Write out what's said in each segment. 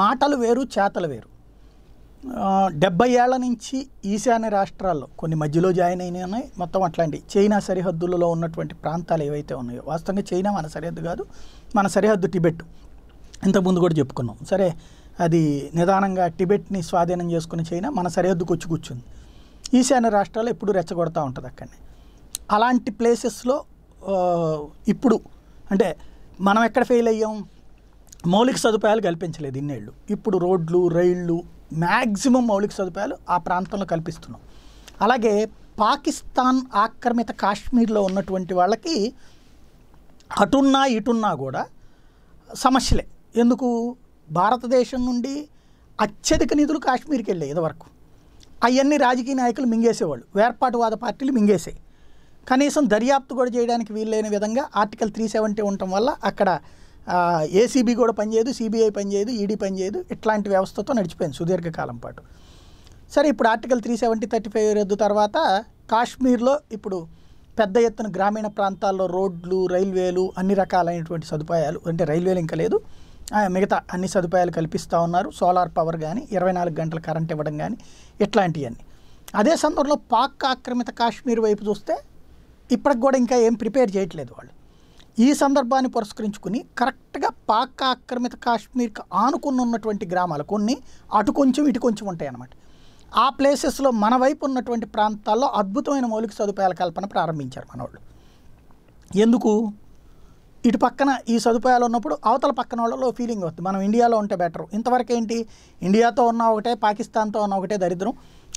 మాటలు వేరు చేతలు వేరు డెబ్బై ఏళ్ల నుంచి ఈశాన్య రాష్ట్రాల్లో కొన్ని మధ్యలో జాయిన్ అయినాయి మొత్తం అట్లాంటి చైనా సరిహద్దులలో ఉన్నటువంటి ప్రాంతాలు ఏవైతే ఉన్నాయో వాస్తవంగా చైనా మన సరిహద్దు కాదు మన సరిహద్దు టిబెట్ ఇంతకుముందు కూడా చెప్పుకున్నాం సరే అది నిదానంగా టిబెట్ని స్వాధీనం చేసుకుని చైనా మన సరిహద్దుకు వచ్చి కూర్చుంది ఈశాన్య రాష్ట్రాలు ఎప్పుడు రెచ్చగొడతా ఉంటుంది అక్కడనే అలాంటి ప్లేసెస్లో ఇప్పుడు అంటే మనం ఎక్కడ ఫెయిల్ అయ్యాం మౌలిక సదుపాయాలు కల్పించలేదు ఇన్నేళ్ళు ఇప్పుడు రోడ్లు రైళ్ళు మ్యాక్సిమం మౌలిక సదుపాయాలు ఆ ప్రాంతంలో కల్పిస్తున్నాం అలాగే పాకిస్తాన్ ఆక్రమిత కాశ్మీర్లో ఉన్నటువంటి వాళ్ళకి అటున్నా ఇటున్నా కూడా సమస్యలే ఎందుకు భారతదేశం నుండి అత్యధిక నిధులు కాశ్మీర్కి వెళ్ళాయి ఇదివరకు అవన్నీ రాజకీయ నాయకులు మింగేసేవాళ్ళు వేర్పాటువాద పార్టీలు మింగేసాయి కనీసం దర్యాప్తు కూడా చేయడానికి వీలైన విధంగా ఆర్టికల్ త్రీ సెవెంటీ ఉండటం వల్ల అక్కడ ఏసీబీ కూడా పనిచేయదు సిబిఐ పనిచేయదు ఈడీ e పనిచేయదు ఇట్లాంటి వ్యవస్థతో నడిచిపోయింది సుదీర్ఘకాలం పాటు సరే ఇప్పుడు article three seventy thirty five రద్దు తర్వాత కాశ్మీర్లో ఇప్పుడు పెద్ద ఎత్తున గ్రామీణ ప్రాంతాల్లో రోడ్లు రైల్వేలు అన్ని రకాలైనటువంటి సదుపాయాలు అంటే రైల్వేలు ఇంకా లేదు మిగతా అన్ని సదుపాయాలు కల్పిస్తూ ఉన్నారు సోలార్ పవర్ కానీ ఇరవై నాలుగు గంటల కరెంట్ ఇవ్వడం కానీ ఇట్లాంటివన్నీ అదే సందర్భంలో పాక్ ఆక్రమిత కాశ్మీర్ వైపు చూస్తే ఇప్పటికి కూడా ఇంకా ఏం ప్రిపేర్ చేయట్లేదు వాళ్ళు ఈ సందర్భాన్ని పురస్కరించుకుని కరెక్ట్గా పాక్ ఆక్రమిత కాశ్మీర్కి ఆనుకుని ఉన్నటువంటి గ్రామాలు కొన్ని అటు కొంచెం ఇటు కొంచెం ఉంటాయి అన్నమాట ఆ ప్లేసెస్లో మన వైపు ఉన్నటువంటి ప్రాంతాల్లో అద్భుతమైన మౌలిక సదుపాయాల కల్పన ప్రారంభించారు మనవాళ్ళు ఎందుకు ఇటు పక్కన ఈ సదుపాయాలు ఉన్నప్పుడు అవతల పక్కన వాళ్ళలో ఫీలింగ్ అవుతుంది మనం ఇండియాలో ఉంటే బెటర్ ఇంతవరకు ఏంటి ఇండియాతో ఉన్న ఒకటే పాకిస్తాన్తో ఉన్న ఒకటే దరిద్రం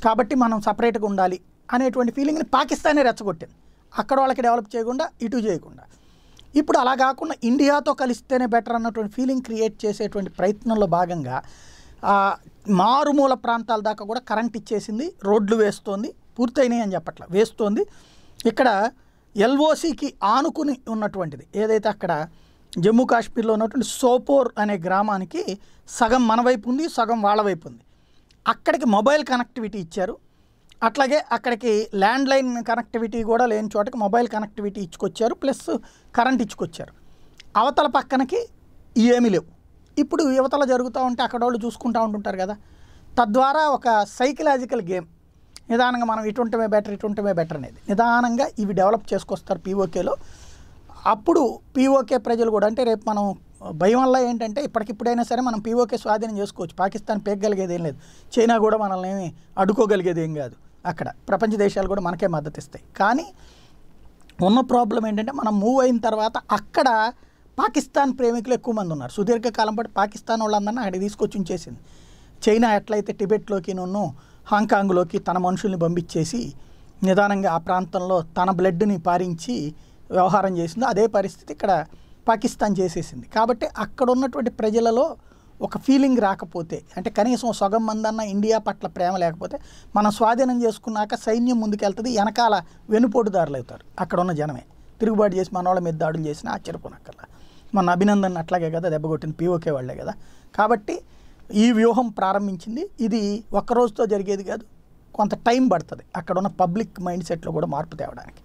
కాబట్టి మనం సపరేట్గా ఉండాలి అనేటువంటి ఫీలింగ్ని పాకిస్తానే రెచ్చగొట్టింది అక్కడ వాళ్ళకి డెవలప్ చేయకుండా ఇటు చేయకుండా ఇప్పుడు అలా కాకుండా ఇండియాతో కలిస్తేనే బెటర్ అన్నటువంటి ఫీలింగ్ క్రియేట్ చేసేటువంటి ప్రయత్నంలో భాగంగా మారుమూల ప్రాంతాల దాకా కూడా కరెంట్ ఇచ్చేసింది రోడ్లు వేస్తోంది పూర్తయినాయి అని చెప్పట్ల వేస్తోంది ఇక్కడ ఎల్ఓసికి ఆనుకుని ఉన్నటువంటిది ఏదైతే అక్కడ జమ్మూ కాశ్మీర్లో ఉన్నటువంటి సోపోర్ అనే గ్రామానికి సగం మన వైపు ఉంది సగం వాళ్ళ వైపు ఉంది అక్కడికి మొబైల్ కనెక్టివిటీ ఇచ్చారు అట్లాగే అక్కడికి ల్యాండ్ లైన్ కనెక్టివిటీ కూడా లేని చోటకి మొబైల్ కనెక్టివిటీ ఇచ్చుకొచ్చారు ప్లస్ కరెంట్ ఇచ్చుకొచ్చారు అవతల పక్కనకి ఏమీ లేవు ఇప్పుడు యువతల జరుగుతూ ఉంటే అక్కడ వాళ్ళు చూసుకుంటూ ఉంటుంటారు కదా తద్వారా ఒక సైకలాజికల్ గేమ్ నిదానంగా మనం ఇటుంటమే బెటర్ ఇటుంటమే బెటర్ అనేది నిదానంగా ఇవి డెవలప్ చేసుకొస్తారు పీఓకేలో అప్పుడు పీఓకే ప్రజలు కూడా అంటే రేపు మనం భయం వల్ల ఏంటంటే ఇప్పటికిప్పుడైనా సరే మనం పీఓకే స్వాధీనం చేసుకోవచ్చు పాకిస్తాన్ పేగలిగేది ఏం లేదు చైనా కూడా మనల్ని అడుకోగలిగేది ఏం కాదు అక్కడ ప్రపంచ దేశాలు కూడా మనకే మద్దతు ఇస్తాయి కానీ ఉన్న ప్రాబ్లం ఏంటంటే మనం మూవ్ అయిన తర్వాత అక్కడ పాకిస్తాన్ ప్రేమికులు ఎక్కువ మంది ఉన్నారు సుదీర్ఘకాలం పాటు పాకిస్తాన్ వాళ్ళందరినీ అక్కడికి తీసుకొచ్చి ఉంచేసింది చైనా ఎట్లయితే టిబెట్లోకి నన్ను హాంకాంగ్లోకి తన మనుషుల్ని పంపించేసి నిదానంగా ఆ ప్రాంతంలో తన బ్లడ్ని పారించి వ్యవహారం చేసిందో అదే పరిస్థితి ఇక్కడ పాకిస్తాన్ చేసేసింది కాబట్టి అక్కడ ఉన్నటువంటి ప్రజలలో ఒక ఫీలింగ్ రాకపోతే అంటే కనీసం సొగం మందన్న ఇండియా పట్ల ప్రేమ లేకపోతే మనం స్వాధీనం చేసుకున్నాక సైన్యం ముందుకెళ్తుంది వెనకాల వెనుపోటుదారులు అవుతారు అక్కడ ఉన్న జనమే తిరుగుబాటు చేసి మన వాళ్ళ మీద దాడులు చేసినా ఆశ్చర్యపోనక్కర్లా మన అభినందన్ అట్లాగే కదా దెబ్బగొట్టిన పీఓకే వాళ్ళే కదా కాబట్టి ఈ వ్యూహం ప్రారంభించింది ఇది ఒక్కరోజుతో జరిగేది కాదు కొంత టైం పడుతుంది అక్కడ ఉన్న పబ్లిక్ మైండ్ సెట్లో కూడా మార్పు తేవడానికి